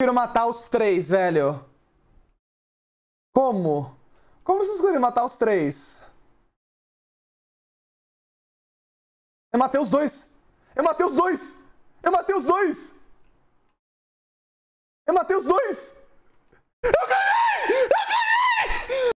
conseguiram matar os três, velho? Como? Como vocês conseguiram matar os três? Eu matei os dois! Eu matei os dois! Eu matei os dois! Eu matei os dois!